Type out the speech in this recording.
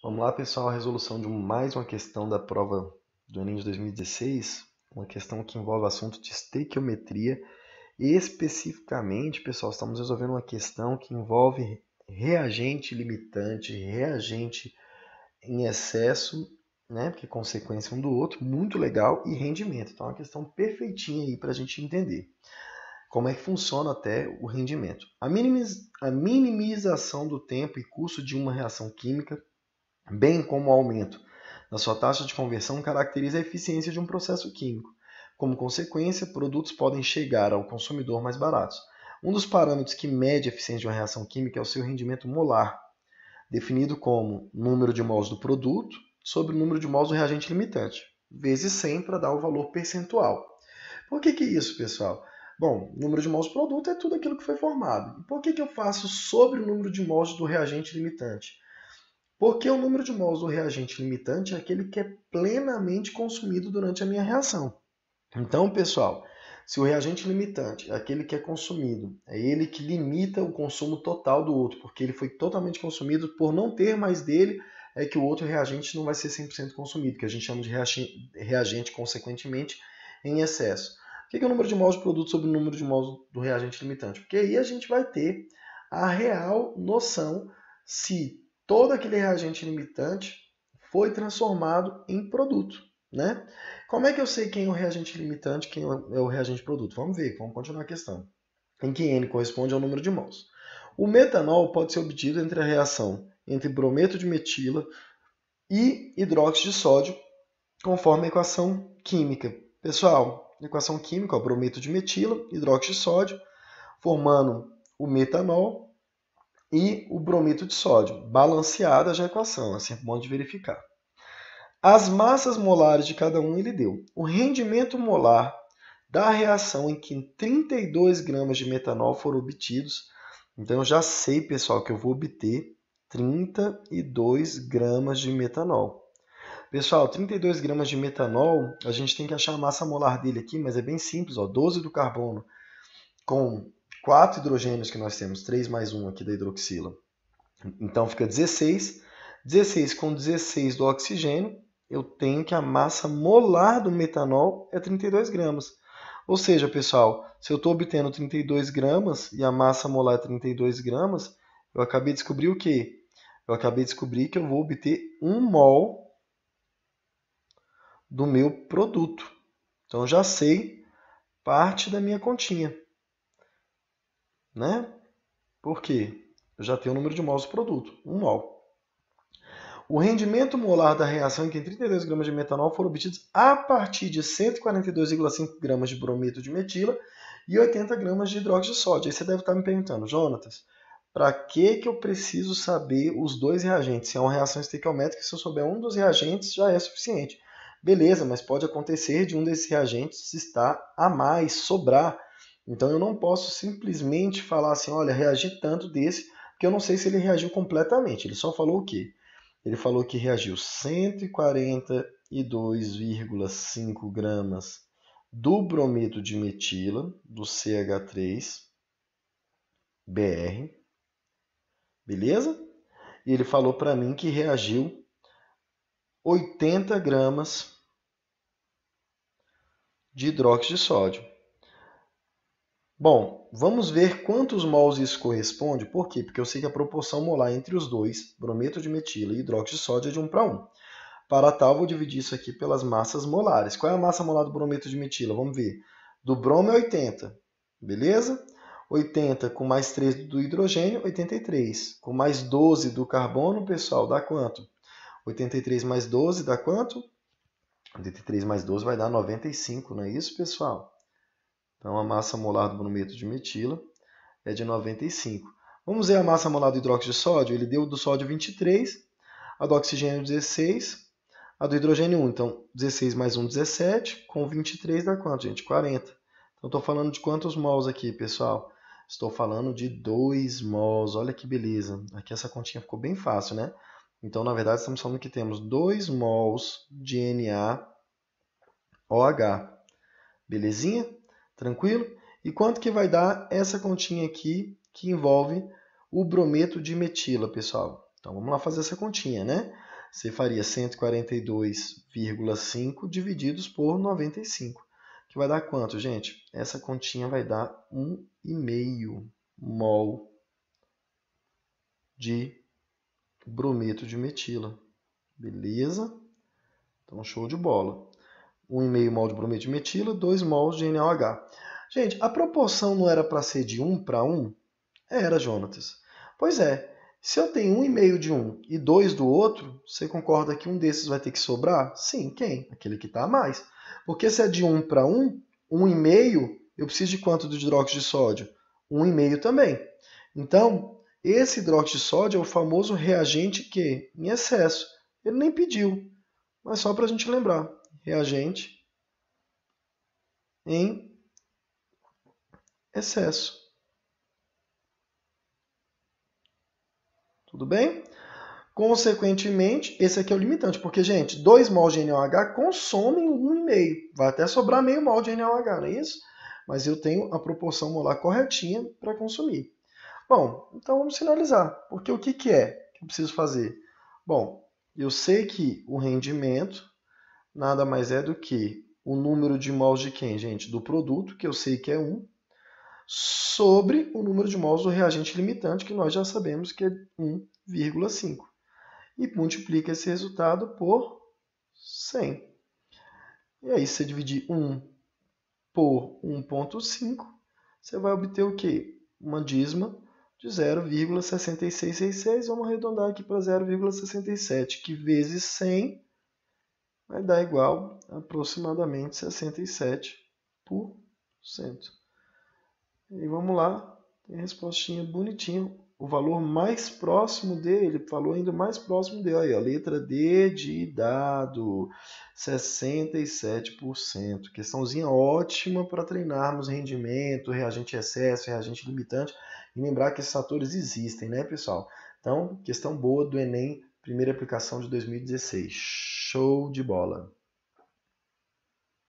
Vamos lá, pessoal, a resolução de mais uma questão da prova do Enem de 2016, uma questão que envolve o assunto de estequiometria. Especificamente, pessoal, estamos resolvendo uma questão que envolve reagente limitante, reagente em excesso, né, porque é consequência um do outro, muito legal, e rendimento. Então, é uma questão perfeitinha aí para a gente entender como é que funciona até o rendimento. A, minimiz... a minimização do tempo e custo de uma reação química bem como o aumento na sua taxa de conversão caracteriza a eficiência de um processo químico. Como consequência, produtos podem chegar ao consumidor mais baratos. Um dos parâmetros que mede a eficiência de uma reação química é o seu rendimento molar, definido como número de mols do produto sobre o número de mols do reagente limitante, vezes 100 para dar o valor percentual. Por que, que é isso, pessoal? Bom, número de mols do produto é tudo aquilo que foi formado. E por que, que eu faço sobre o número de mols do reagente limitante? Porque o número de mols do reagente limitante é aquele que é plenamente consumido durante a minha reação. Então, pessoal, se o reagente limitante é aquele que é consumido, é ele que limita o consumo total do outro, porque ele foi totalmente consumido, por não ter mais dele, é que o outro reagente não vai ser 100% consumido, que a gente chama de reagente, consequentemente, em excesso. O que é o número de mols de produto sobre o número de mols do reagente limitante? Porque aí a gente vai ter a real noção se todo aquele reagente limitante foi transformado em produto. Né? Como é que eu sei quem é o reagente limitante, quem é o é reagente produto? Vamos ver, vamos continuar a questão. Em que N corresponde ao número de mols. O metanol pode ser obtido entre a reação entre brometo de metila e hidróxido de sódio, conforme a equação química. Pessoal, equação química, ó, brometo de metila, hidróxido de sódio, formando o metanol e o bromito de sódio, balanceada já a equação, é sempre bom de verificar. As massas molares de cada um ele deu. O rendimento molar da reação em que 32 gramas de metanol foram obtidos, então eu já sei, pessoal, que eu vou obter 32 gramas de metanol. Pessoal, 32 gramas de metanol, a gente tem que achar a massa molar dele aqui, mas é bem simples, ó, 12 do carbono com quatro hidrogênios que nós temos, 3 mais 1 aqui da hidroxila. Então fica 16. 16 com 16 do oxigênio, eu tenho que a massa molar do metanol é 32 gramas. Ou seja, pessoal, se eu estou obtendo 32 gramas e a massa molar é 32 gramas, eu acabei de descobrir o quê? Eu acabei de descobrir que eu vou obter 1 mol do meu produto. Então, já sei parte da minha continha né? Porque eu já tenho o número de mols do produto, 1 mol. O rendimento molar da reação em que 32 gramas de metanol foram obtidos a partir de 142,5 gramas de brometo de metila e 80 gramas de hidróxido de sódio. Aí você deve estar me perguntando, Jonatas, para que, que eu preciso saber os dois reagentes? Se é uma reação estequiométrica, se eu souber um dos reagentes, já é suficiente. Beleza, mas pode acontecer de um desses reagentes estar a mais, sobrar. Então eu não posso simplesmente falar assim, olha, reagi tanto desse, porque eu não sei se ele reagiu completamente. Ele só falou o quê? Ele falou que reagiu 142,5 gramas do brometo de metila, do CH3-BR, beleza? E ele falou para mim que reagiu 80 gramas de hidróxido de sódio. Bom, vamos ver quantos mols isso corresponde. Por quê? Porque eu sei que a proporção molar entre os dois, brometo de metila e hidróxido de sódio, é de 1 para 1. Para tal, vou dividir isso aqui pelas massas molares. Qual é a massa molar do brometo de metila? Vamos ver. Do bromo é 80, beleza? 80 com mais 3 do hidrogênio, 83. Com mais 12 do carbono, pessoal, dá quanto? 83 mais 12 dá quanto? 83 mais 12 vai dar 95, não é isso, pessoal? Então, a massa molar do brometo de metila é de 95. Vamos ver a massa molar do hidróxido de sódio. Ele deu do sódio 23, a do oxigênio 16, a do hidrogênio 1. Então, 16 mais 1, 17. Com 23 dá quanto, gente? 40. Então, estou falando de quantos mols aqui, pessoal? Estou falando de 2 mols. Olha que beleza. Aqui essa continha ficou bem fácil, né? Então, na verdade, estamos falando que temos 2 mols de NaOH. Belezinha? Tranquilo? E quanto que vai dar essa continha aqui que envolve o brometo de metila, pessoal? Então vamos lá fazer essa continha, né? Você faria 142,5 divididos por 95, que vai dar quanto, gente? Essa continha vai dar 1,5 mol de brometo de metila. Beleza? Então, show de bola. 1,5 mol de brometo de metila, 2 mols de NaOH. Gente, a proporção não era para ser de 1 para 1? Era, Jonatas. Pois é, se eu tenho 1,5 de um e 2 do outro, você concorda que um desses vai ter que sobrar? Sim, quem? Aquele que está a mais. Porque se é de 1 para 1, 1,5, eu preciso de quanto do hidróxido de sódio? 1,5 também. Então, esse hidróxido de sódio é o famoso reagente que, em excesso, ele nem pediu, mas só para a gente lembrar reagente em excesso. Tudo bem? Consequentemente, esse aqui é o limitante, porque, gente, dois mols de NOH consomem um meio. Vai até sobrar meio mol de NOH, não é isso? Mas eu tenho a proporção molar corretinha para consumir. Bom, então vamos sinalizar. Porque o que, que é que eu preciso fazer? Bom, eu sei que o rendimento nada mais é do que o número de mols de quem, gente? Do produto, que eu sei que é 1, sobre o número de mols do reagente limitante, que nós já sabemos que é 1,5. E multiplica esse resultado por 100. E aí, se você dividir 1 por 1,5, você vai obter o quê? Uma dízima de 0,6666. Vamos arredondar aqui para 0,67, que vezes 100 vai dar igual a aproximadamente 67%. E vamos lá, tem a respostinha bonitinho. O valor mais próximo dele, falou ainda mais próximo dele, aí, a letra D de dado, 67%. Questãozinha ótima para treinarmos rendimento, reagente excesso, reagente limitante. E lembrar que esses fatores existem, né, pessoal? Então, questão boa do Enem, primeira aplicação de 2016. Show de bola!